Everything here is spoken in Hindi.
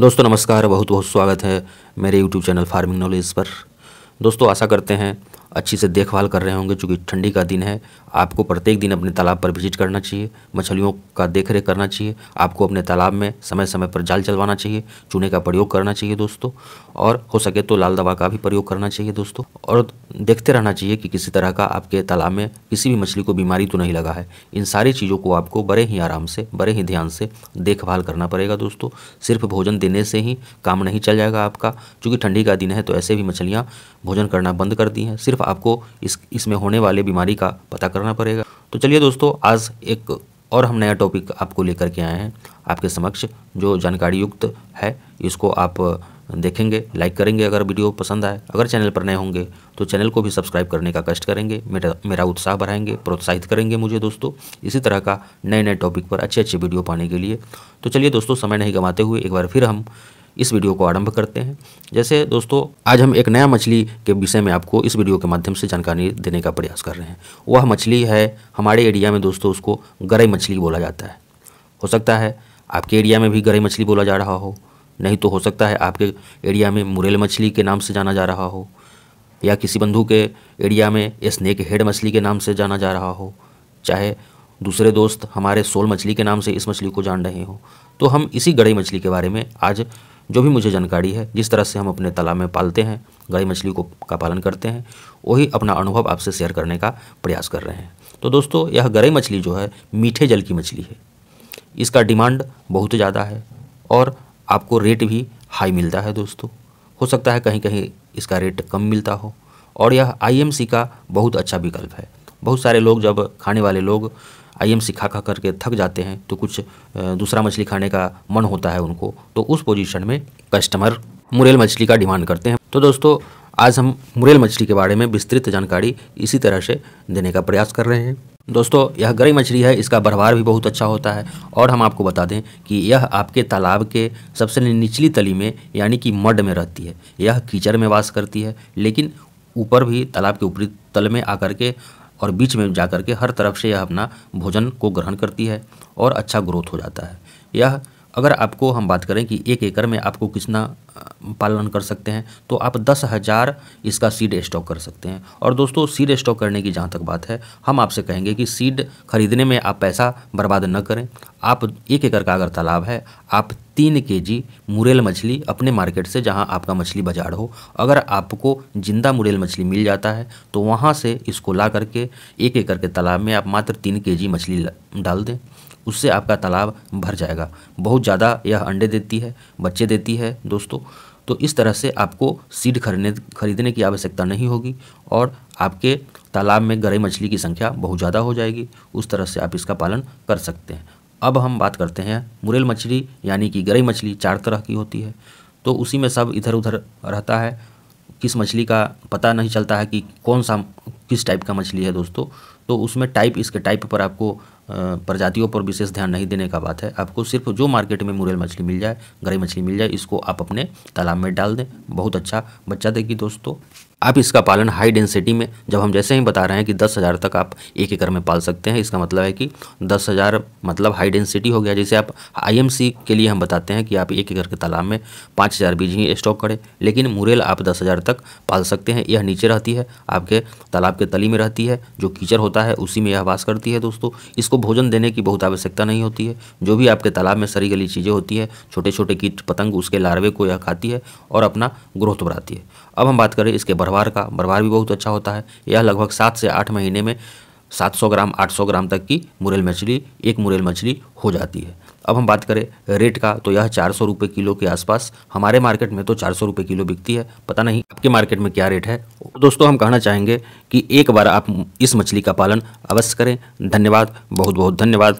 दोस्तों नमस्कार बहुत बहुत स्वागत है मेरे यूट्यूब चैनल फार्मिंग नॉलेज पर दोस्तों आशा करते हैं अच्छी से देखभाल कर रहे होंगे चूँकि ठंडी का दिन है आपको प्रत्येक दिन अपने तालाब पर विजिट करना चाहिए मछलियों का देख रेख करना चाहिए आपको अपने तालाब में समय समय पर जाल चलवाना चाहिए चूने का प्रयोग करना चाहिए दोस्तों और हो सके तो लाल दवा का भी प्रयोग करना चाहिए दोस्तों और देखते रहना चाहिए कि किसी तरह का आपके तालाब में किसी भी मछली को बीमारी तो नहीं लगा है इन सारी चीज़ों को आपको बड़े ही आराम से बड़े ही ध्यान से देखभाल करना पड़ेगा दोस्तों सिर्फ भोजन देने से ही काम नहीं चल जाएगा आपका चूँकि ठंडी का दिन है तो ऐसे भी मछलियाँ भोजन करना बंद कर दी हैं सिर्फ आपको इस इसमें होने वाले बीमारी का पता करना पड़ेगा तो चलिए दोस्तों आज एक और हम नया टॉपिक आपको लेकर के आए हैं आपके समक्ष जो जानकारी युक्त है इसको आप देखेंगे लाइक करेंगे अगर वीडियो पसंद आए अगर चैनल पर नए होंगे तो चैनल को भी सब्सक्राइब करने का कष्ट करेंगे मेरा मेरा उत्साह बढ़ाएंगे प्रोत्साहित करेंगे मुझे दोस्तों इसी तरह का नए नए टॉपिक पर अच्छे अच्छे वीडियो पाने के लिए तो चलिए दोस्तों समय नहीं गंवाते हुए एक बार फिर हम इस वीडियो को आरंभ करते हैं जैसे दोस्तों आज हम एक नया मछली के विषय में आपको इस वीडियो के माध्यम से जानकारी देने का प्रयास कर रहे हैं वह मछली है हमारे एरिया में दोस्तों उसको गरई मछली बोला जाता है हो सकता है आपके एरिया में भी गरई मछली बोला जा रहा हो नहीं तो हो सकता है आपके एरिया में मुरेल मछली के नाम से जाना जा रहा हो या किसी बंधु के एरिया में स्नेक हेड मछली के नाम से जाना जा रहा हो चाहे दूसरे दोस्त हमारे सोल मछली के नाम से इस मछली को जान रहे हो तो हम इसी गड़ई मछली के बारे में आज जो भी मुझे जानकारी है जिस तरह से हम अपने तालाब में पालते हैं गाय मछली को का पालन करते हैं वही अपना अनुभव आपसे शेयर करने का प्रयास कर रहे हैं तो दोस्तों यह गरई मछली जो है मीठे जल की मछली है इसका डिमांड बहुत ज़्यादा है और आपको रेट भी हाई मिलता है दोस्तों हो सकता है कहीं कहीं इसका रेट कम मिलता हो और यह आईएमसी का बहुत अच्छा विकल्प है बहुत सारे लोग जब खाने वाले लोग आईएमसी खा खा करके थक जाते हैं तो कुछ दूसरा मछली खाने का मन होता है उनको तो उस पोजीशन में कस्टमर मुरेल मछली का डिमांड करते हैं तो दोस्तों आज हम मुरेल मछली के बारे में विस्तृत जानकारी इसी तरह से देने का प्रयास कर रहे हैं दोस्तों यह गरी मछली है इसका बरवार भी बहुत अच्छा होता है और हम आपको बता दें कि यह आपके तालाब के सबसे निचली तली में यानी कि मड में रहती है यह कीचड़ में वास करती है लेकिन ऊपर भी तालाब के ऊपरी तल में आकर के और बीच में जा कर के हर तरफ से यह अपना भोजन को ग्रहण करती है और अच्छा ग्रोथ हो जाता है यह अगर आपको हम बात करें कि एक एकड़ में आपको कितना पालन कर सकते हैं तो आप दस हज़ार इसका सीड स्टॉक कर सकते हैं और दोस्तों सीड स्टॉक करने की जहाँ तक बात है हम आपसे कहेंगे कि सीड खरीदने में आप पैसा बर्बाद न करें आप एक एकड़ का अगर तालाब है आप तीन के जी मुरेल मछली अपने मार्केट से जहाँ आपका मछली बाजार हो अगर आपको जिंदा मुरेल मछली मिल जाता है तो वहाँ से इसको ला करके एक एकड़ के तालाब में आप मात्र तीन के जी मछली डाल दें उससे आपका तालाब भर जाएगा बहुत ज़्यादा यह अंडे देती है बच्चे देती है दोस्तों तो इस तरह से आपको सीड खरीदने खरीदने की आवश्यकता नहीं होगी और आपके तालाब में गरई मछली की संख्या बहुत ज़्यादा हो जाएगी उस तरह से आप इसका पालन कर सकते हैं अब हम बात करते हैं मुरेल मछली यानी कि गरई मछली चार तरह की होती है तो उसी में सब इधर उधर रहता है किस मछली का पता नहीं चलता है कि कौन सा किस टाइप का मछली है दोस्तों तो उसमें टाइप इसके टाइप पर आपको प्रजातियों पर विशेष ध्यान नहीं देने का बात है आपको सिर्फ जो मार्केट में मुरैल मछली मिल जाए गरी मछली मिल जाए इसको आप अपने तालाब में डाल दें बहुत अच्छा बच्चा देगी दोस्तों आप इसका पालन हाई डेंसिटी में जब हम जैसे ही बता रहे हैं कि दस हज़ार तक आप एक एकड़ में पाल सकते हैं इसका मतलब है कि दस हज़ार मतलब हाई डेंसिटी हो गया जैसे आप आईएमसी के लिए हम बताते हैं कि आप एक एकड़ के तालाब में पाँच हज़ार बीज ही स्टॉक करें लेकिन मुरेल आप दस हज़ार तक पाल सकते हैं यह नीचे रहती है आपके तालाब के तली में रहती है जो कीचड़ होता है उसी में यह वास करती है दोस्तों इसको भोजन देने की बहुत आवश्यकता नहीं होती है जो भी आपके तालाब में सरी गली चीज़ें होती है छोटे छोटे कीट पतंग उसके लार्वे को यह खाती है और अपना ग्रोथ बढ़ाती है अब हम बात करें इसके बरवार का बरवार भी बहुत अच्छा होता है यह लगभग सात से आठ महीने में 700 ग्राम 800 ग्राम तक की मुरेल मछली एक मुरेल मछली हो जाती है अब हम बात करें रेट का तो यह चार सौ रुपये किलो के आसपास हमारे मार्केट में तो चार सौ रुपये किलो बिकती है पता नहीं आपके मार्केट में क्या रेट है दोस्तों हम कहना चाहेंगे कि एक बार आप इस मछली का पालन अवश्य करें धन्यवाद बहुत बहुत धन्यवाद